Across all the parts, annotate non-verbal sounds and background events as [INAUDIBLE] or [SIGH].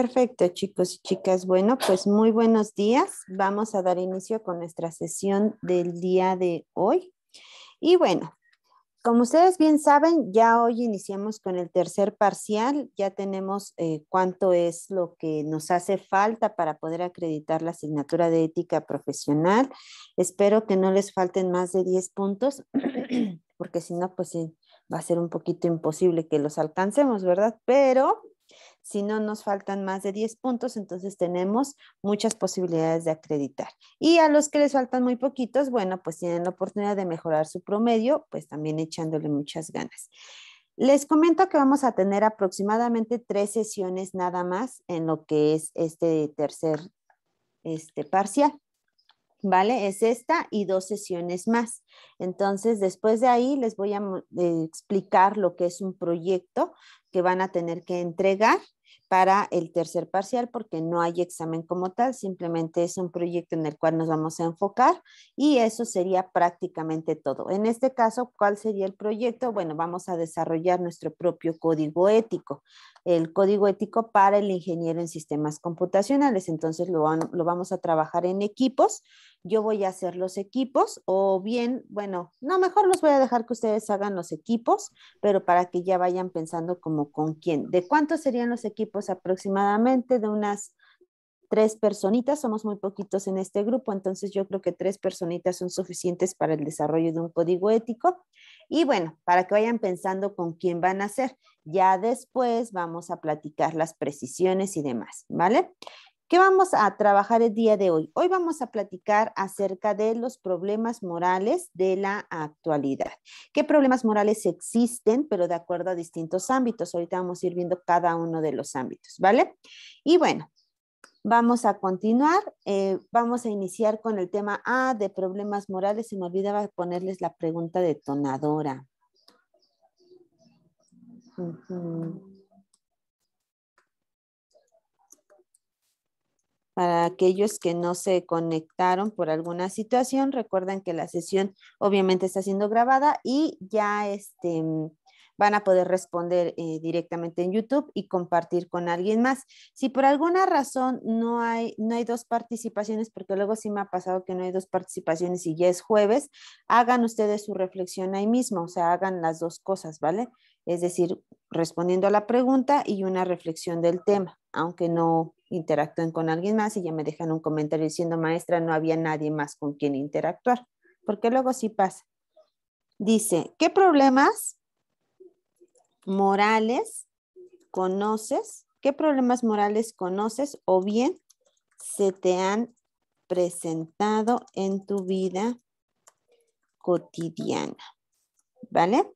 Perfecto, chicos y chicas. Bueno, pues muy buenos días. Vamos a dar inicio con nuestra sesión del día de hoy. Y bueno, como ustedes bien saben, ya hoy iniciamos con el tercer parcial, ya tenemos eh, cuánto es lo que nos hace falta para poder acreditar la asignatura de ética profesional. Espero que no les falten más de 10 puntos, [CLEARS THROAT] porque si no, pues va a ser un poquito imposible que los alcancemos, ¿verdad? Pero si no nos faltan más de 10 puntos, entonces tenemos muchas posibilidades de acreditar. Y a los que les faltan muy poquitos, bueno, pues tienen la oportunidad de mejorar su promedio, pues también echándole muchas ganas. Les comento que vamos a tener aproximadamente tres sesiones nada más en lo que es este tercer este, parcial. ¿vale? Es esta y dos sesiones más. Entonces, después de ahí les voy a eh, explicar lo que es un proyecto que van a tener que entregar para el tercer parcial porque no hay examen como tal, simplemente es un proyecto en el cual nos vamos a enfocar y eso sería prácticamente todo. En este caso, ¿cuál sería el proyecto? Bueno, vamos a desarrollar nuestro propio código ético, el código ético para el ingeniero en sistemas computacionales. Entonces lo, lo vamos a trabajar en equipos yo voy a hacer los equipos o bien, bueno, no, mejor los voy a dejar que ustedes hagan los equipos, pero para que ya vayan pensando como con quién. ¿De cuántos serían los equipos aproximadamente? De unas tres personitas, somos muy poquitos en este grupo, entonces yo creo que tres personitas son suficientes para el desarrollo de un código ético. Y bueno, para que vayan pensando con quién van a ser. Ya después vamos a platicar las precisiones y demás, ¿vale? ¿Qué vamos a trabajar el día de hoy? Hoy vamos a platicar acerca de los problemas morales de la actualidad. ¿Qué problemas morales existen, pero de acuerdo a distintos ámbitos? Ahorita vamos a ir viendo cada uno de los ámbitos, ¿vale? Y bueno, vamos a continuar. Eh, vamos a iniciar con el tema A de problemas morales. Se me olvidaba ponerles la pregunta detonadora. Sí. Para aquellos que no se conectaron por alguna situación, recuerden que la sesión obviamente está siendo grabada y ya este, mm, van a poder responder eh, directamente en YouTube y compartir con alguien más. Si por alguna razón no hay, no hay dos participaciones, porque luego sí me ha pasado que no hay dos participaciones y ya es jueves, hagan ustedes su reflexión ahí mismo, o sea, hagan las dos cosas, ¿vale? es decir, respondiendo a la pregunta y una reflexión del tema, aunque no interactúen con alguien más y ya me dejan un comentario diciendo, maestra, no había nadie más con quien interactuar, porque luego sí pasa. Dice, ¿qué problemas morales conoces? ¿Qué problemas morales conoces o bien se te han presentado en tu vida cotidiana? ¿Vale?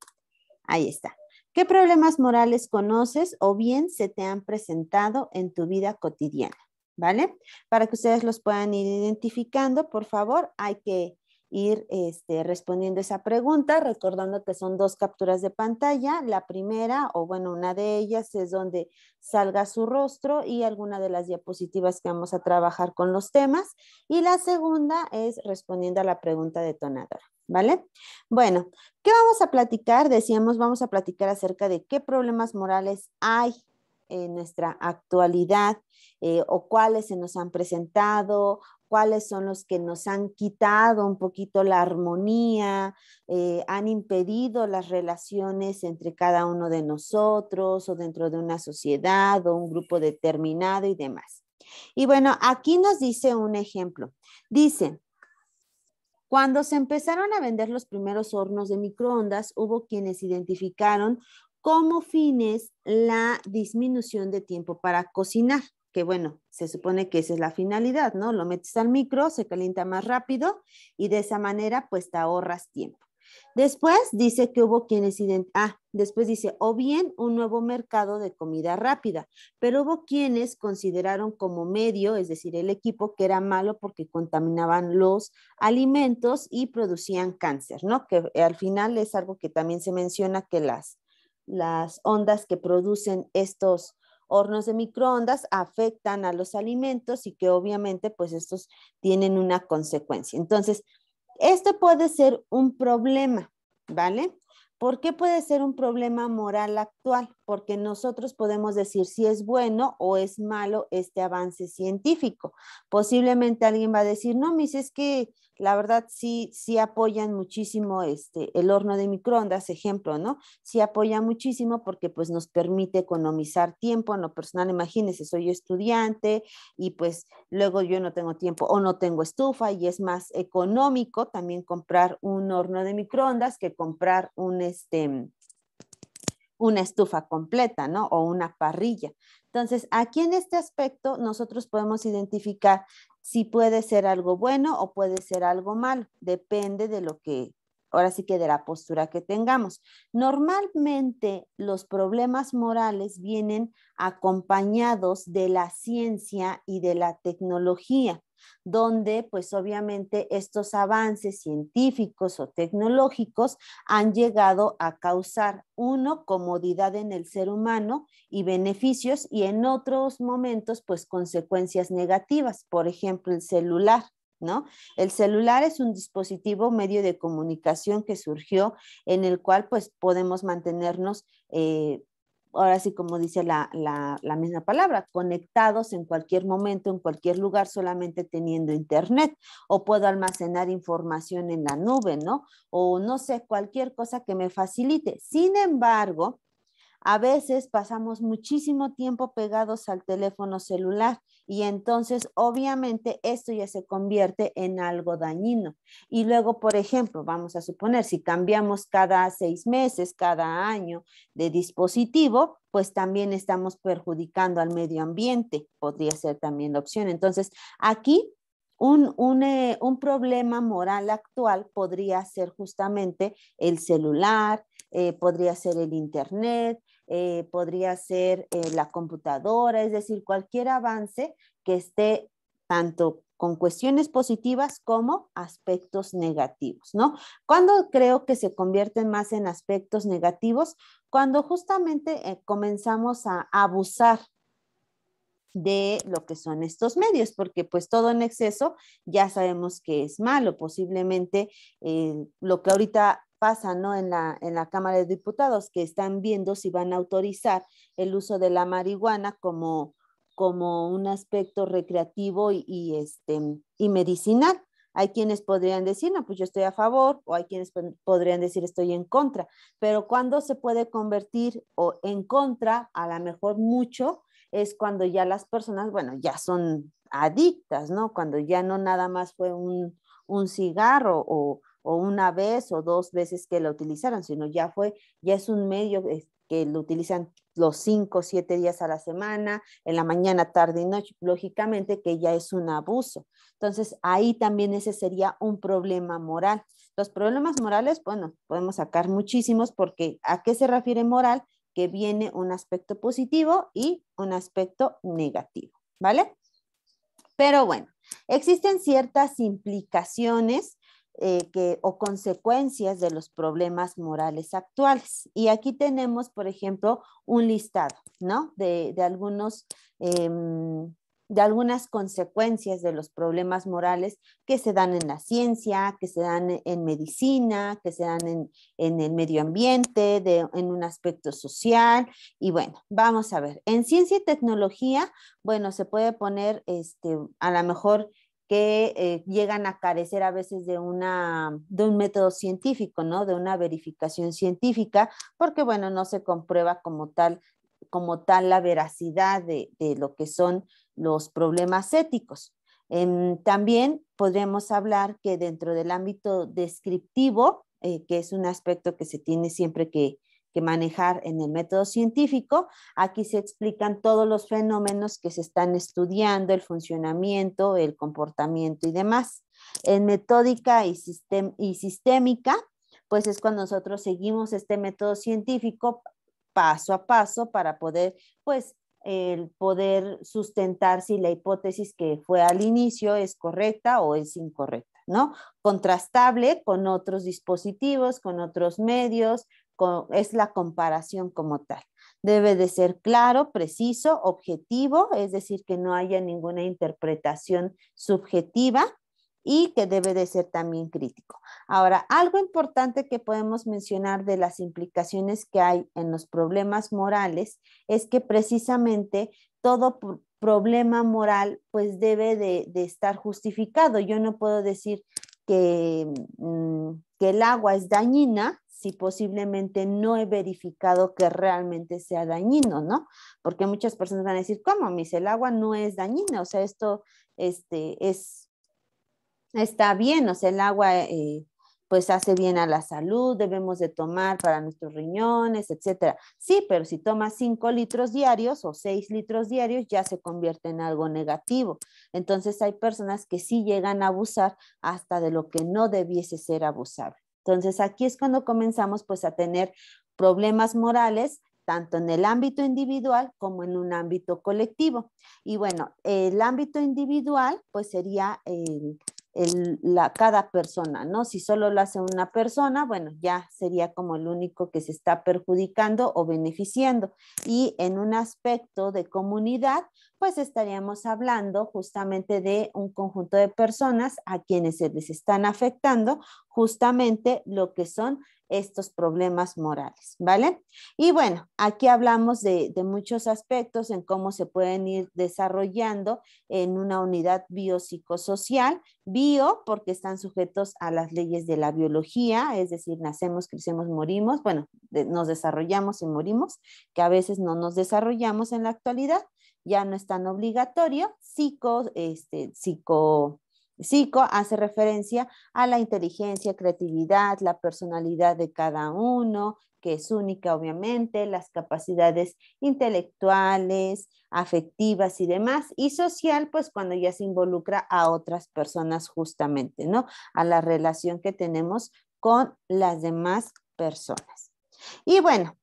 Ahí está. ¿Qué problemas morales conoces o bien se te han presentado en tu vida cotidiana? ¿Vale? Para que ustedes los puedan ir identificando, por favor, hay que ir este, respondiendo esa pregunta, recordando que son dos capturas de pantalla. La primera, o bueno, una de ellas es donde salga su rostro y alguna de las diapositivas que vamos a trabajar con los temas. Y la segunda es respondiendo a la pregunta detonadora. ¿Vale? Bueno, ¿qué vamos a platicar? Decíamos, vamos a platicar acerca de qué problemas morales hay en nuestra actualidad eh, o cuáles se nos han presentado cuáles son los que nos han quitado un poquito la armonía, eh, han impedido las relaciones entre cada uno de nosotros o dentro de una sociedad o un grupo determinado y demás. Y bueno, aquí nos dice un ejemplo. Dice, cuando se empezaron a vender los primeros hornos de microondas, hubo quienes identificaron como fines la disminución de tiempo para cocinar que bueno, se supone que esa es la finalidad, ¿no? Lo metes al micro, se calienta más rápido y de esa manera pues te ahorras tiempo. Después dice que hubo quienes ah, después dice o bien un nuevo mercado de comida rápida, pero hubo quienes consideraron como medio, es decir, el equipo que era malo porque contaminaban los alimentos y producían cáncer, ¿no? Que al final es algo que también se menciona que las las ondas que producen estos hornos de microondas afectan a los alimentos y que obviamente pues estos tienen una consecuencia. Entonces, esto puede ser un problema, ¿vale? ¿Por qué puede ser un problema moral actual? Porque nosotros podemos decir si es bueno o es malo este avance científico. Posiblemente alguien va a decir, no, mis, es que la verdad sí, sí apoyan muchísimo este, el horno de microondas, ejemplo, ¿no? Sí apoya muchísimo porque pues nos permite economizar tiempo, en lo personal, imagínense, soy estudiante y pues luego yo no tengo tiempo o no tengo estufa y es más económico también comprar un horno de microondas que comprar un, este, una estufa completa, ¿no? O una parrilla. Entonces, aquí en este aspecto nosotros podemos identificar si puede ser algo bueno o puede ser algo malo, depende de lo que, ahora sí que de la postura que tengamos. Normalmente los problemas morales vienen acompañados de la ciencia y de la tecnología donde pues obviamente estos avances científicos o tecnológicos han llegado a causar, uno, comodidad en el ser humano y beneficios y en otros momentos pues consecuencias negativas, por ejemplo el celular. ¿No? El celular es un dispositivo, medio de comunicación que surgió en el cual pues podemos mantenernos eh, ahora sí como dice la, la, la, misma palabra, conectados en cualquier momento, en cualquier lugar, solamente teniendo internet, o puedo almacenar información en la nube, ¿no? O no sé, cualquier cosa que me facilite. Sin embargo, a veces pasamos muchísimo tiempo pegados al teléfono celular y entonces obviamente esto ya se convierte en algo dañino. Y luego, por ejemplo, vamos a suponer, si cambiamos cada seis meses, cada año de dispositivo, pues también estamos perjudicando al medio ambiente, podría ser también la opción. Entonces, aquí un, eh, problema moral actual podría ser justamente el celular, eh, podría ser el Internet, eh, podría ser eh, la computadora, es decir, cualquier avance que esté tanto con cuestiones positivas como aspectos negativos, ¿no? ¿Cuándo creo que se convierten más en aspectos negativos, cuando justamente eh, comenzamos a abusar de lo que son estos medios, porque pues todo en exceso ya sabemos que es malo, posiblemente lo que ahorita pasa ¿no? en, la, Cámara de Diputados, que están viendo si van a autorizar el uso de la marihuana como, como un aspecto recreativo y, este, y medicinal. Hay quienes podrían decir, no, pues yo estoy a favor, o hay quienes podrían decir, estoy en contra, pero cuando se puede convertir o en contra, a lo mejor mucho, es cuando ya las personas, bueno, ya son adictas, ¿no? Cuando ya no nada más fue un cigarro o, o una vez o dos veces que la utilizaron, sino ya fue, ya es un medio que lo utilizan los cinco, siete días a la semana, en la mañana, tarde y noche, lógicamente que ya es un abuso. Entonces, ahí también ese sería un problema moral. Los problemas morales, bueno, podemos sacar muchísimos porque ¿a qué se refiere moral? Que viene un aspecto positivo y un aspecto negativo, ¿vale? Pero bueno, existen ciertas implicaciones eh, o consecuencias de los problemas morales actuales. Y aquí tenemos, por ejemplo, un listado, ¿no? De, algunos... Em, de algunas consecuencias de los problemas morales que se dan en la ciencia, que se dan e, en medicina, que se dan en, el medio ambiente, en un aspecto social. Y bueno, vamos a ver. En ciencia y tecnología, bueno, se puede poner este, a lo mejor que eh, llegan a carecer a veces de, un método científico, ¿no? De una verificación científica, porque bueno, no se comprueba como tal, como tal la veracidad de, lo que son los problemas éticos. Em, también podríamos hablar que dentro del ámbito descriptivo, eh, que es un aspecto que se tiene siempre que, que manejar en el método científico. Aquí se explican todos los fenómenos que se están estudiando, el funcionamiento, el comportamiento y demás. En metódica y, sistémica, pues es cuando nosotros seguimos este método científico paso a paso para poder, pues, el poder sustentar si la hipótesis que fue al inicio es correcta o es incorrecta, ¿no? Contrastable con otros dispositivos, con otros medios, es la comparación como tal. Debe de ser claro, preciso, objetivo, es decir, que no haya ninguna interpretación subjetiva y que debe de ser también crítico. Ahora, algo importante que podemos mencionar de las implicaciones que hay en los problemas morales es que precisamente todo problema moral pues debe de, estar justificado. Yo no puedo decir que, mm, que el agua es dañina si posiblemente no he verificado que realmente sea dañino, ¿no? Porque muchas personas van a decir, ¿cómo? Mis, el agua no es dañina, o sea, esto este, es, está bien, o sea, el agua eh, pues hace bien a la salud, debemos de tomar para nuestros riñones, etcétera. Sí, pero si tomas 5 litros diarios o 6 litros diarios, ya se convierte en algo negativo. Entonces hay personas que sí llegan a abusar hasta de lo que no debiese ser abusable. Entonces aquí es cuando comenzamos pues a tener problemas morales tanto en el ámbito individual como en un ámbito colectivo. Y bueno, el ámbito individual pues sería el, eh, la, cada persona, ¿no? Si solo lo hace una persona, bueno, ya sería como el único que se está perjudicando o beneficiando. Y en un aspecto de comunidad, pues estaríamos hablando justamente de un conjunto de personas a quienes se les están afectando justamente lo que son estos problemas morales, ¿vale? Y bueno, aquí hablamos de, muchos aspectos en cómo se pueden ir desarrollando en una unidad biopsicosocial, bio porque están sujetos a las leyes de la biología, es decir, nacemos, crecemos, morimos, bueno, nos desarrollamos y morimos, que a veces no nos desarrollamos en la actualidad, ya no es tan obligatorio, psico, este, psico Psico hace referencia a la inteligencia, creatividad, la personalidad de cada uno, que es única obviamente, las capacidades intelectuales, afectivas y demás, y social, pues cuando ya se involucra a otras personas justamente, ¿no? A la relación que tenemos con las demás personas. Y bueno,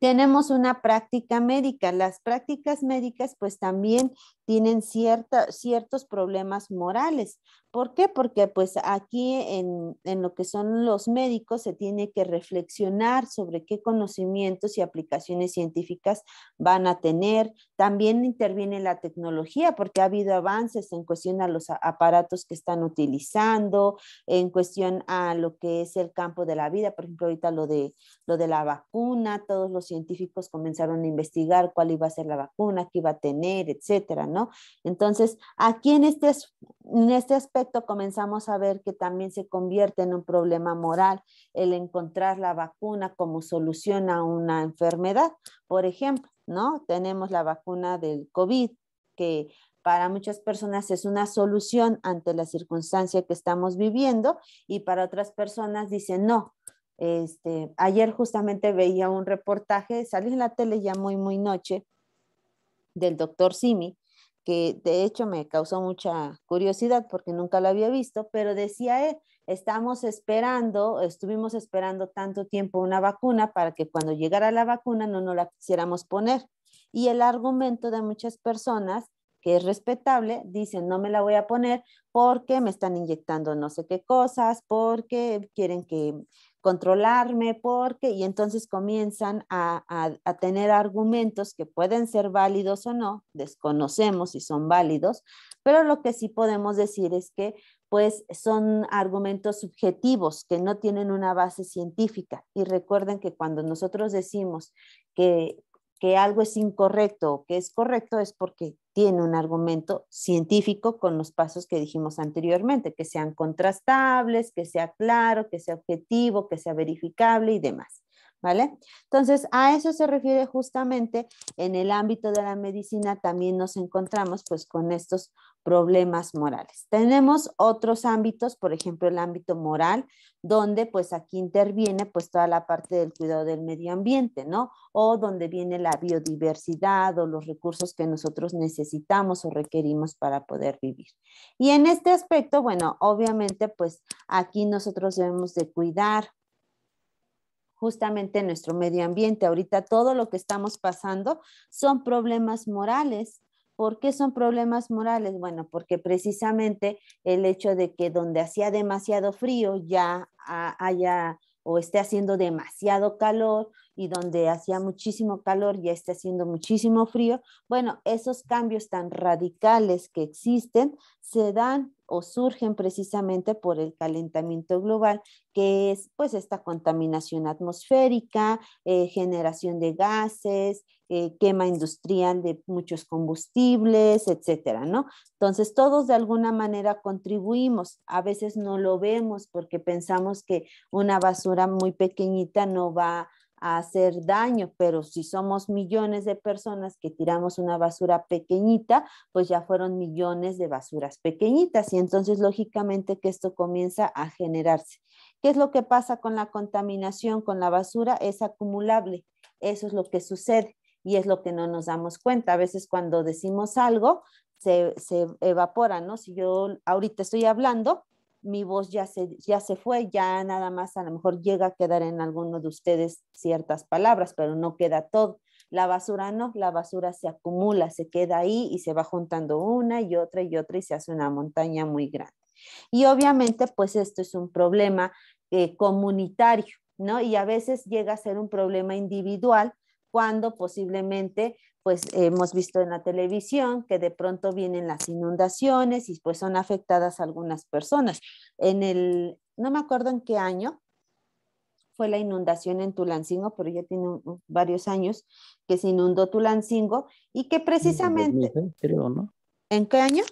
tenemos una práctica médica. Las prácticas médicas pues también tienen cierta, ciertos problemas morales. ¿Por qué? Porque pues aquí en, en lo que son los médicos se tiene que reflexionar sobre qué conocimientos y aplicaciones científicas van a tener. También interviene la tecnología porque ha habido avances en cuestión a los aparatos que están utilizando, en cuestión a lo que es el campo de la vida, por ejemplo ahorita lo de, lo de la vacuna, todos los científicos comenzaron a investigar cuál iba a ser la vacuna, qué iba a tener, etcétera, ¿no? Entonces, aquí en este, en este aspecto comenzamos a ver que también se convierte en un problema moral el encontrar la vacuna como solución a una enfermedad. Por ejemplo, ¿no? Tenemos la vacuna del COVID, que para muchas personas es una solución ante la circunstancia que estamos viviendo y para otras personas dicen, no, este, ayer justamente veía un reportaje, salí en la tele ya muy, muy noche, del doctor Simi, que de hecho me causó mucha curiosidad porque nunca lo había visto, pero decía él, estamos esperando, estuvimos esperando tanto tiempo una vacuna para que cuando llegara la vacuna no nos la quisiéramos poner. Y el argumento de muchas personas, que es respetable, dicen, no me la voy a poner porque me están inyectando no sé qué cosas, porque quieren que controlarme porque, y entonces comienzan a, tener argumentos que pueden ser válidos o no, desconocemos si son válidos, pero lo que sí podemos decir es que pues son argumentos subjetivos que no tienen una base científica. Y recuerden que cuando nosotros decimos que que algo es incorrecto o que es correcto es porque tiene un argumento científico con los pasos que dijimos anteriormente, que sean contrastables, que sea claro, que sea objetivo, que sea verificable y demás. ¿Vale? Entonces, a eso se refiere justamente en el ámbito de la medicina, también nos encontramos pues con estos problemas morales. Tenemos otros ámbitos, por ejemplo, el ámbito moral, donde pues aquí interviene pues toda la parte del cuidado del medio ambiente, ¿no? O donde viene la biodiversidad o los recursos que nosotros necesitamos o requerimos para poder vivir. Y en este aspecto, bueno, obviamente pues aquí nosotros debemos de cuidar justamente nuestro medio ambiente. Ahorita todo lo que estamos pasando son problemas morales. ¿Por qué son problemas morales? Bueno, porque precisamente el hecho de que donde hacía demasiado frío ya haya o esté haciendo demasiado calor y donde hacía muchísimo calor, ya está haciendo muchísimo frío. Bueno, esos cambios tan radicales que existen se dan o surgen precisamente por el calentamiento global, que es pues esta contaminación atmosférica, eh, generación de gases, eh, quema industrial de muchos combustibles, etcétera, ¿no? Entonces todos de alguna manera contribuimos, a veces no lo vemos porque pensamos que una basura muy pequeñita no va a a hacer daño, pero si somos millones de personas que tiramos una basura pequeñita, pues ya fueron millones de basuras pequeñitas y entonces lógicamente que esto comienza a generarse. ¿Qué es lo que pasa con la contaminación, con la basura? Es acumulable, eso es lo que sucede y es lo que no nos damos cuenta. A veces cuando decimos algo, se, se evapora, ¿no? Si yo ahorita estoy hablando mi voz ya se, ya se fue, ya nada más a lo mejor llega a quedar en alguno de ustedes ciertas palabras, pero no queda todo. La basura no, la basura se acumula, se queda ahí y se va juntando una y otra y otra y se hace una montaña muy grande. Y obviamente, pues esto es un problema eh, comunitario, ¿no? Y a veces llega a ser un problema individual cuando posiblemente pues hemos visto en la televisión que de pronto vienen las inundaciones y pues son afectadas algunas personas. En el, no me acuerdo en qué año fue la inundación en Tulancingo, pero ya tiene varios años que se inundó Tulancingo y que precisamente... creo, ¿no? ¿En qué año?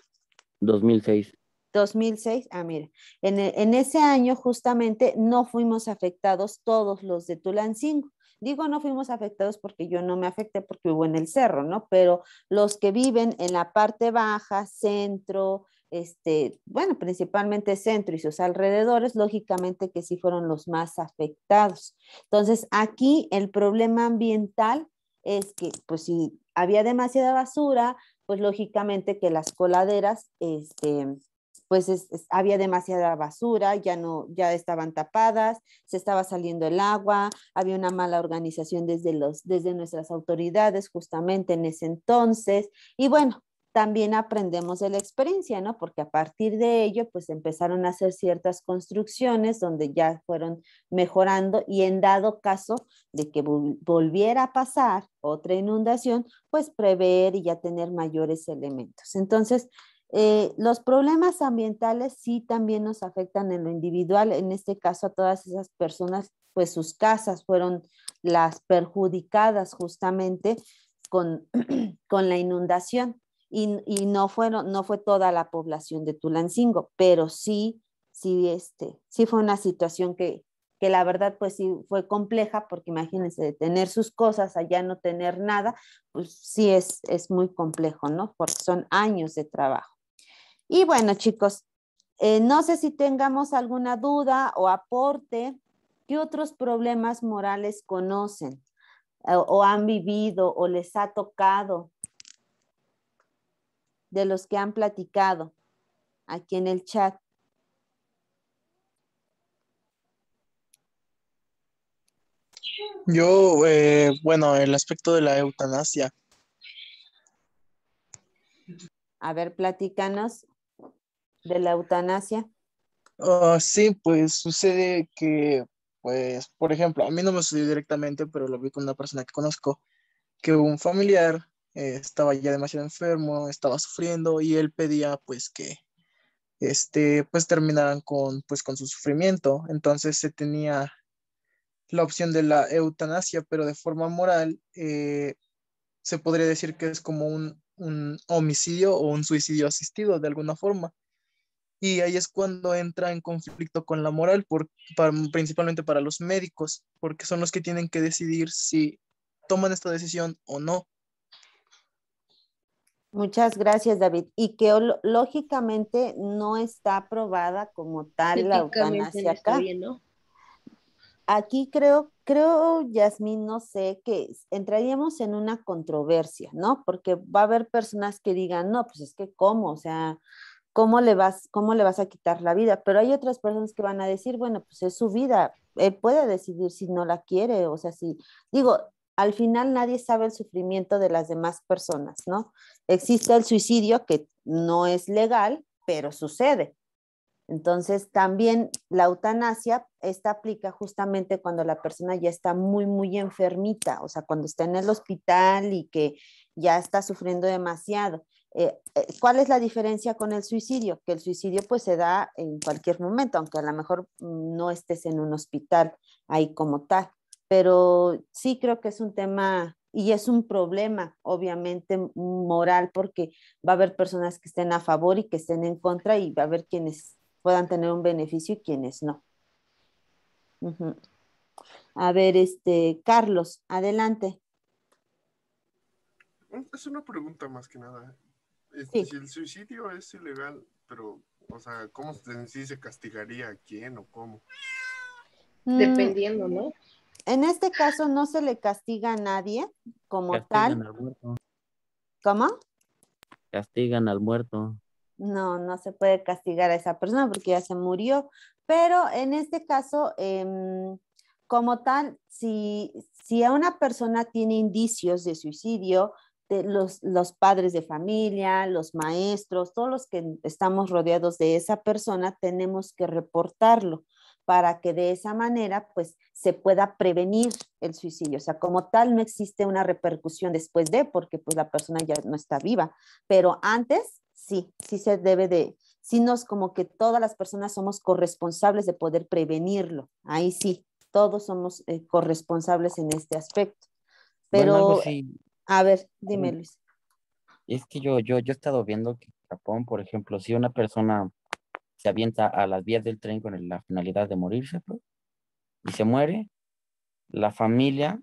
2006. 2006, ah, mira, en, en ese año justamente no fuimos afectados todos los de Tulancingo Digo, no fuimos afectados porque yo no me afecté porque vivo en el cerro, ¿no? Pero los que viven en la parte baja, centro, este, bueno, principalmente centro y sus alrededores, lógicamente que sí fueron los más afectados. Entonces, aquí el problema ambiental es que, pues, si había demasiada basura, pues lógicamente que las coladeras, este, pues había demasiada basura, ya no, ya estaban tapadas, se estaba saliendo el agua, había una mala organización desde los, desde nuestras autoridades justamente en ese entonces y bueno, también aprendemos de la experiencia, ¿no? Porque a partir de ello, pues empezaron a hacer ciertas construcciones donde ya fueron mejorando y en dado caso de que volviera a pasar otra inundación, pues prever y ya tener mayores elementos. Entonces, eh, los problemas ambientales sí también nos afectan en lo individual, en este caso a todas esas personas, pues sus casas fueron las perjudicadas justamente con, [CLEARS THROAT] con la inundación y, no, fueron, no fue toda la población de Tulancingo, pero sí, sí, este, sí fue una situación que, la verdad pues sí fue compleja, porque imagínense, de tener sus cosas allá no tener nada, pues sí es, es muy complejo, ¿no? Porque son años de trabajo. Y bueno, chicos, eh, no sé si tengamos alguna duda o aporte. ¿Qué otros problemas morales conocen eh, o, han vivido o les ha tocado de los que han platicado aquí en el chat? Yo, eh, bueno, el aspecto de la eutanasia. A ver, platicanos de la eutanasia? Ah, sí, pues sucede que, pues, por ejemplo, a mí no me sucedió directamente, pero lo vi con una persona que conozco, que un familiar eh, estaba ya demasiado enfermo, estaba sufriendo y él pedía, pues, que, este, pues, terminaran con, pues, con su sufrimiento. Entonces se tenía la opción de la eutanasia, pero de forma moral, eh, se podría decir que es como un, un homicidio o un suicidio asistido de alguna forma, y ahí es cuando entra en conflicto con la moral, principalmente para los médicos, porque son los que tienen que decidir si toman esta decisión o no. Muchas gracias, David. Y que lógicamente no está aprobada como tal la eutanasia acá. Aquí creo, creo, Yasmín, no sé, que entraríamos en una controversia, ¿no? Porque va a haber personas que digan, no, pues es que cómo, o sea, ¿cómo le, vas, a quitar la vida? Pero hay otras personas que van a decir, bueno, pues es su vida, él eh, puede decidir si no la quiere, o sea, si, digo, al final nadie sabe el sufrimiento de las demás personas, ¿no? Existe el suicidio que no es legal, pero sucede. Entonces, también la eutanasia, esta aplica justamente cuando la persona ya está muy, muy enfermita, o sea, cuando está en el hospital y que ya está sufriendo demasiado. Eh, eh, ¿Cuál es la diferencia con el suicidio? Que el suicidio pues se da en cualquier momento, aunque a lo mejor no estés en un hospital ahí como tal, pero sí creo que es un tema y es un problema obviamente moral porque va a haber personas que estén a favor y que estén en contra y va a haber quienes puedan tener un beneficio y quienes no. A ver, este, Carlos, adelante. Es una pregunta más que nada. Este, si el suicidio es ilegal, pero, o sea, ¿cómo se, castigaría a quién o cómo? Mm, Dependiendo, ¿no? En este caso no se le castiga a nadie como Castigan tal. Al muerto. ¿Cómo? Castigan al muerto. No, no se puede castigar a esa persona porque ya se murió. Pero en este caso, em, como tal, si, si una persona tiene indicios de suicidio, eh, los, los padres de familia, los maestros, todos los que estamos rodeados de esa persona, tenemos que reportarlo para que de esa manera pues se pueda prevenir el suicidio. O sea, como tal no existe una repercusión después de, porque pues la persona ya no está viva, pero antes sí, sí se debe de, sí nos como que todas las personas somos corresponsables de poder prevenirlo. Ahí sí, todos somos eh, corresponsables en este aspecto. Pero a ver, dime Luis. Es que yo, yo, yo he estado viendo que en Japón, por ejemplo, si una persona se avienta a las vías del tren con la finalidad de morirse y se muere, la familia,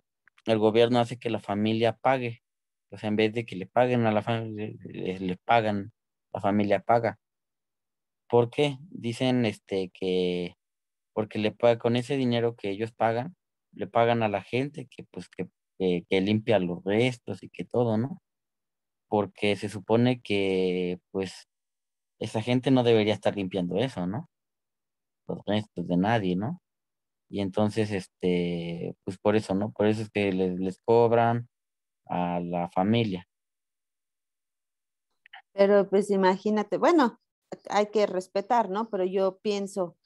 el gobierno hace que la familia pague. O sea, en vez de que le paguen a la familia, le, pagan, la familia paga. ¿Por qué? Dicen este, que porque le con ese dinero que ellos pagan, le pagan a la gente que pues que eh, que, limpia los restos y que todo, ¿no? Porque se supone que, pues, esa gente no debería estar limpiando eso, ¿no? Los restos de nadie, ¿no? Y entonces, este, pues por eso, ¿no? Por eso es que les, les cobran a la familia. Pero pues imagínate, bueno, hay que respetar, ¿no? Pero yo pienso,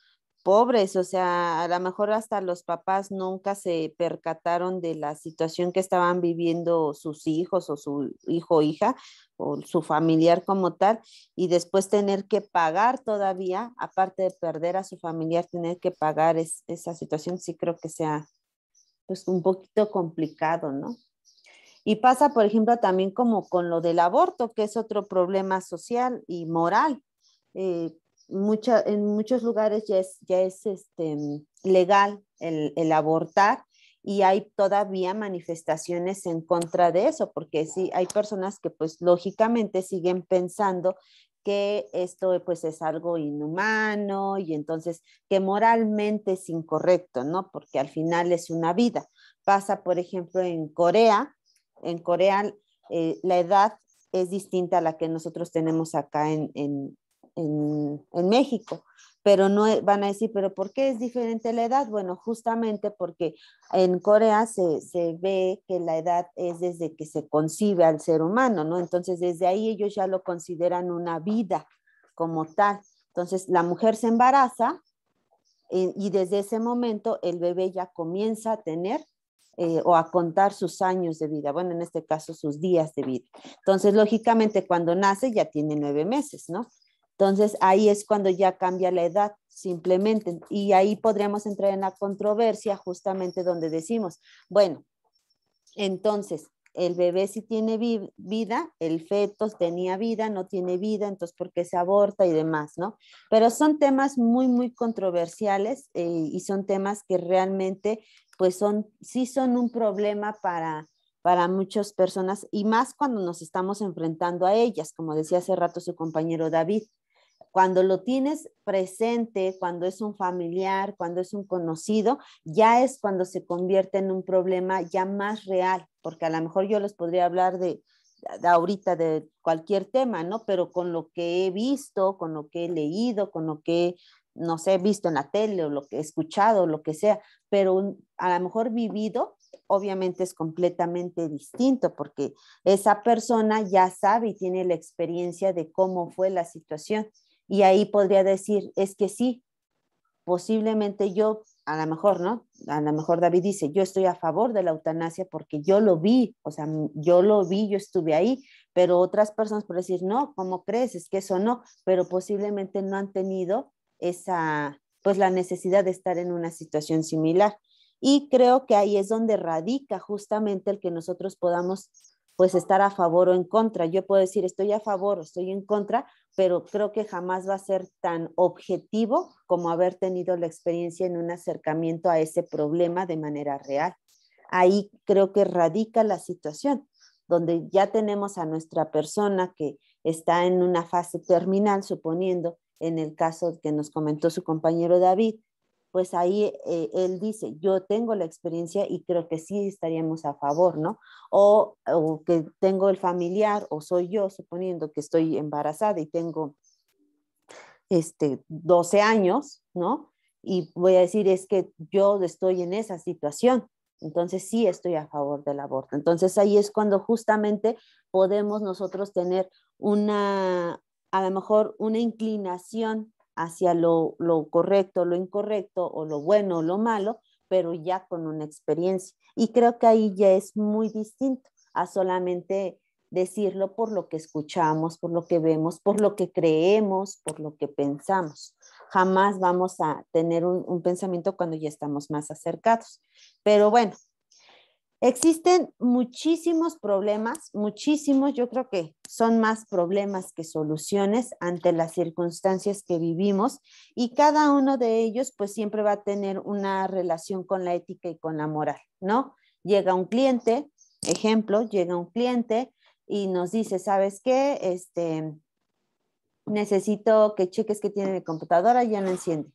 pobres, o sea, a lo mejor hasta los papás nunca se percataron de la situación que estaban viviendo sus hijos o su hijo o hija o su familiar como tal, y después tener que pagar todavía, aparte de perder a su familiar, tener que pagar esa situación, sí creo que sea pues un poquito complicado, ¿no? Y pasa, por ejemplo, también como con lo del aborto, que es otro problema social y moral. Eh, en muchos lugares ya es, ya es este, legal el, abortar y hay todavía manifestaciones en contra de eso, porque sí, hay personas que pues lógicamente siguen pensando que esto pues es algo inhumano y entonces que moralmente es incorrecto, ¿no? Porque al final es una vida. Pasa, por ejemplo, en Corea, en Corea eh, la edad es distinta a la que nosotros tenemos acá en, en, en, en México pero no e, van a decir, pero ¿por qué es diferente la edad? Bueno, justamente porque en Corea se, se, ve que la edad es desde que se concibe al ser humano, ¿no? Entonces, desde ahí ellos ya lo consideran una vida como tal. Entonces, la mujer se embaraza eh, y desde ese momento el bebé ya comienza a tener eh, o a contar sus años de vida, bueno, en este caso sus días de vida. Entonces, lógicamente, cuando nace ya tiene nueve meses, ¿no? Entonces ahí es cuando ya cambia la edad, simplemente. Y ahí podríamos entrar en la controversia justamente donde decimos, bueno, entonces el bebé sí tiene vida, el feto tenía vida, no tiene vida, entonces por qué se aborta y demás, ¿no? Pero son temas muy, muy controversiales eh, y son temas que realmente, pues son, sí son un problema para, para muchas personas y más cuando nos estamos enfrentando a ellas, como decía hace rato su compañero David. Cuando lo tienes presente, cuando es un familiar, cuando es un conocido, ya es cuando se convierte en un problema ya más real, porque a lo mejor yo les podría hablar de, ahorita de cualquier tema, ¿no? Pero con lo que he visto, con lo que he leído, con lo que no sé, he visto en la tele o lo que he escuchado, lo que sea, pero a lo mejor vivido, obviamente es completamente distinto porque esa persona ya sabe y tiene la experiencia de cómo fue la situación. Y ahí podría decir, es que sí, posiblemente yo, a lo mejor, ¿no? A lo mejor David dice, yo estoy a favor de la eutanasia porque yo lo vi, o sea, yo lo vi, yo estuve ahí, pero otras personas pueden decir, no, ¿cómo crees? Es que eso no, pero posiblemente no han tenido esa, pues la necesidad de estar en una situación similar. Y creo que ahí es donde radica justamente el que nosotros podamos pues estar a favor o en contra. Yo puedo decir estoy a favor o estoy en contra, pero creo que jamás va a ser tan objetivo como haber tenido la experiencia en un acercamiento a ese problema de manera real. Ahí creo que radica la situación, donde ya tenemos a nuestra persona que está en una fase terminal, suponiendo en el caso que nos comentó su compañero David, pues ahí eh, él dice, yo tengo la experiencia y creo que sí estaríamos a favor, ¿no? O, que tengo el familiar o soy yo, suponiendo que estoy embarazada y tengo este, 12 años, ¿no? Y voy a decir, es que yo estoy en esa situación, entonces sí estoy a favor del aborto. Entonces ahí es cuando justamente podemos nosotros tener una, a lo mejor una inclinación hacia lo, lo correcto, lo incorrecto, o lo bueno o lo malo, pero ya con una experiencia. Y creo que ahí ya es muy distinto a solamente decirlo por lo que escuchamos, por lo que vemos, por lo que creemos, por lo que pensamos. Jamás vamos a tener un pensamiento cuando ya estamos más acercados. Pero bueno, Existen muchísimos problemas, muchísimos, yo creo que son más problemas que soluciones ante las circunstancias que vivimos y cada uno de ellos pues siempre va a tener una relación con la ética y con la moral, ¿no? Llega un cliente, ejemplo, llega un cliente y nos dice, ¿sabes qué? Este, necesito que cheques que tiene mi computadora, ya no enciende.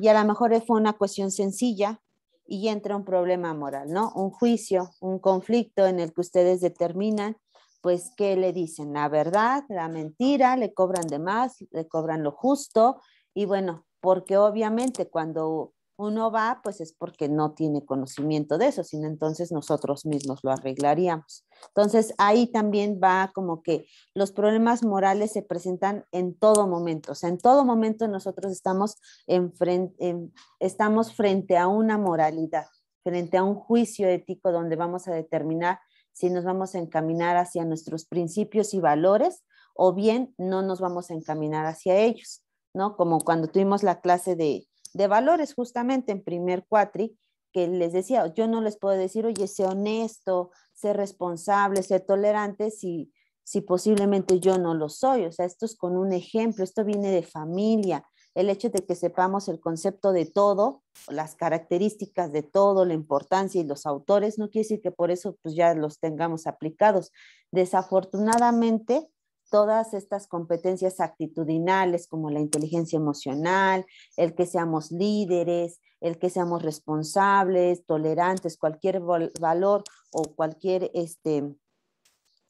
Y a lo mejor fue una cuestión sencilla, y entra un problema moral, ¿no? Un juicio, un conflicto en el que ustedes determinan, pues, qué le dicen, la verdad, la mentira, le cobran de más, le cobran lo justo y bueno, porque obviamente cuando uno va, pues es porque no tiene conocimiento de eso, sino entonces nosotros mismos lo arreglaríamos. Entonces ahí también va como que los problemas morales se presentan en todo momento, o sea, en todo momento nosotros estamos, en frente, estamos frente a una moralidad, frente a un juicio ético donde vamos a determinar si nos vamos a encaminar hacia nuestros principios y valores o bien no nos vamos a encaminar hacia ellos, ¿no? Como cuando tuvimos la clase de de valores justamente en primer cuatri, que les decía, yo no les puedo decir, oye, sé honesto, sé responsable, sé tolerante, si, si posiblemente yo no lo soy. O sea, esto es con un ejemplo, esto viene de familia. El hecho de que sepamos el concepto de todo, las características de todo, la importancia y los autores, no quiere decir que por eso pues, ya los tengamos aplicados. Desafortunadamente, todas estas competencias actitudinales como la inteligencia emocional, el que seamos líderes, el que seamos responsables, tolerantes, cualquier valor o cualquier este,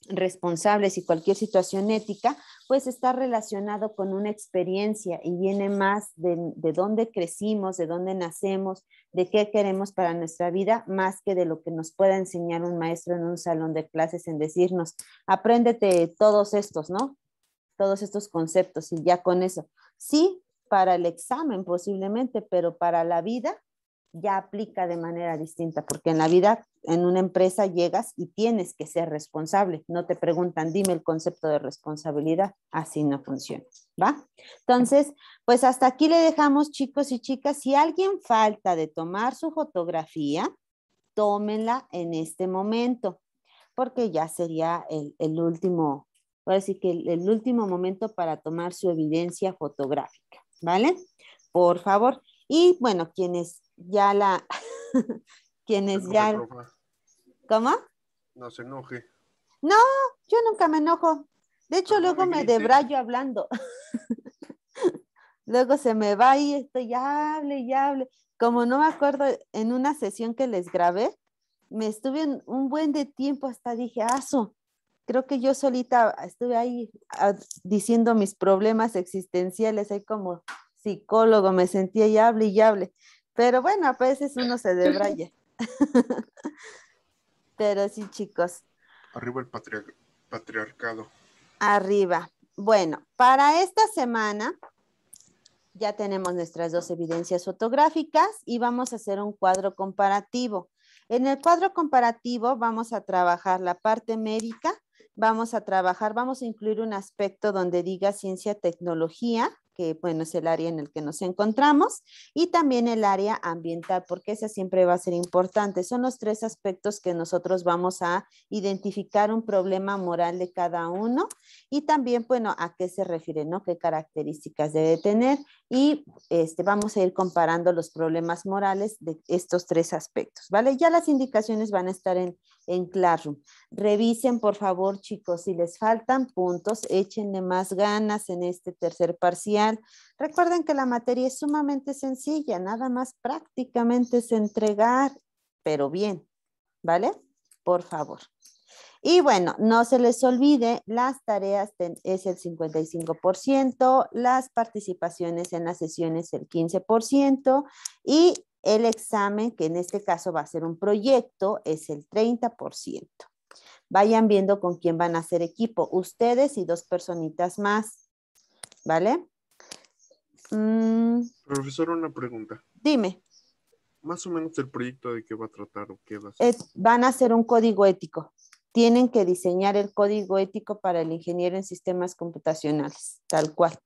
responsables y cualquier situación ética, pues está relacionado con una experiencia y viene más de, de, dónde crecimos, de dónde nacemos, de qué queremos para nuestra vida, más que de lo que nos pueda enseñar un maestro en un salón de clases en decirnos, apréndete todos estos, ¿no? Todos estos conceptos y ya con eso. Sí, para el examen posiblemente, pero para la vida ya aplica de manera distinta, porque en la vida, en una empresa llegas y tienes que ser responsable. No te preguntan, dime el concepto de responsabilidad. Así no funciona, ¿va? Entonces, pues hasta aquí le dejamos, chicos y chicas. Si alguien falta de tomar su fotografía, tómenla en este momento, porque ya sería el, último, puedo decir que el, el último momento para tomar su evidencia fotográfica, ¿vale? Por favor, y bueno, quienes ya la, [LAUGHS] quienes ya... ¿Cómo? No se enoje. No, yo nunca me enojo. De hecho, luego me, debrayo hablando. [LAUGHS] luego se me va y estoy, ya hable, ya hable. Como no me acuerdo, en una sesión que les grabé, me estuve un, buen de tiempo hasta dije, aso, creo que yo solita estuve ahí ah, diciendo mis problemas existenciales, ahí como psicólogo, me sentía y hable y hable. Pero bueno, a veces uno se debraya. [LAUGHS] Pero sí, chicos. Arriba el patriarcado. Arriba. Bueno, para esta semana ya tenemos nuestras dos evidencias fotográficas y vamos a hacer un cuadro comparativo. En el cuadro comparativo vamos a trabajar la parte médica, vamos a trabajar, vamos a incluir un aspecto donde diga ciencia, tecnología, que bueno, es el área en el que nos encontramos, y también el área ambiental, porque esa siempre va a ser importante. Son los tres aspectos que nosotros vamos a identificar un problema moral de cada uno y también, bueno, a qué se refiere, ¿no? ¿Qué características debe tener? Y este, vamos a ir comparando los problemas morales de estos tres aspectos, ¿vale? Ya las indicaciones van a estar en en Classroom. Revisen, por favor, chicos, si les faltan puntos, échenle más ganas en este tercer parcial. Recuerden que la materia es sumamente sencilla, nada más prácticamente es entregar, pero bien, ¿vale? Por favor. Y bueno, no se les olvide, las tareas es el 55%, las participaciones en las sesiones el 15% y el examen, que en este caso va a ser un proyecto, es el 30%. Vayan viendo con quién van a hacer equipo, ustedes y dos personitas más, ¿vale? Mm. Profesor, una pregunta. Dime. Más o menos el proyecto de qué va a tratar o qué va a hacer. van a hacer un código ético. Tienen que diseñar el código ético para el ingeniero en sistemas computacionales, tal cual.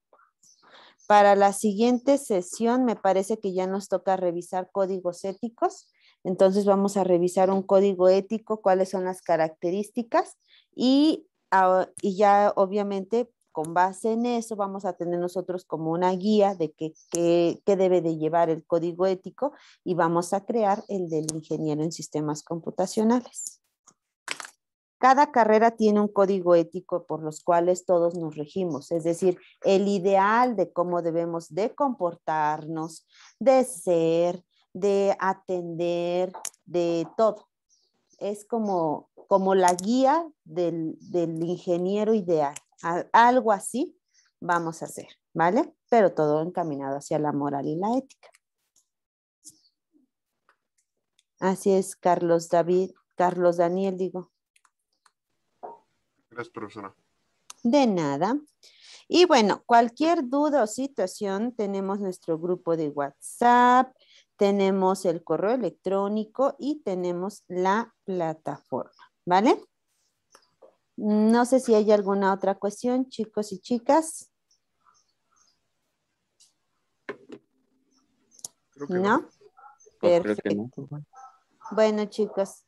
Para la siguiente sesión me parece que ya nos toca revisar códigos éticos. Entonces vamos a revisar un código ético, cuáles son las características y, ya obviamente con base en eso vamos a tener nosotros como una guía de qué debe de llevar el código ético y vamos a crear el del ingeniero en sistemas computacionales. Cada carrera tiene un código ético por los cuales todos nos regimos, es decir, el ideal de cómo debemos de comportarnos, de ser, de atender, de todo. Es como, como la guía del, del ingeniero ideal. Algo así vamos a hacer, ¿vale? Pero todo encaminado hacia la moral y la ética. Así es, Carlos David, Carlos Daniel, digo. Gracias, profesora. De nada. Y bueno, cualquier duda o situación, tenemos nuestro grupo de WhatsApp, tenemos el correo electrónico y tenemos la plataforma, ¿vale? No sé si hay alguna otra cuestión, chicos y chicas. ¿No? Perfecto. Bueno, chicos,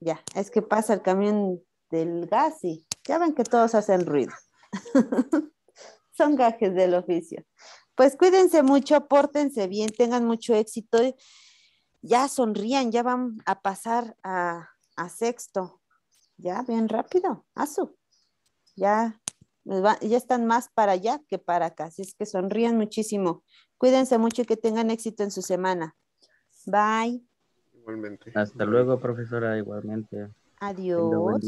ya, es que pasa el camión del gas y ya ven que todos hacen ruido. [LAUGHS] Son gajes del oficio. Pues cuídense mucho, pórtense bien, tengan mucho éxito. Ya sonrían, ya van a pasar a, sexto. Ya, bien rápido, su Ya, ya están más para allá que para acá. Así es que sonrían muchísimo. Cuídense mucho y que tengan éxito en su semana. Bye. Hasta luego, profesora, igualmente. Adiós.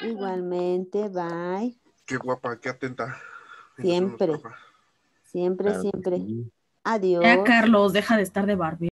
Igualmente, bye. Qué guapa, qué atenta. Siempre. Siempre, siempre. Adiós. Ya, Carlos, deja de estar de Barbie.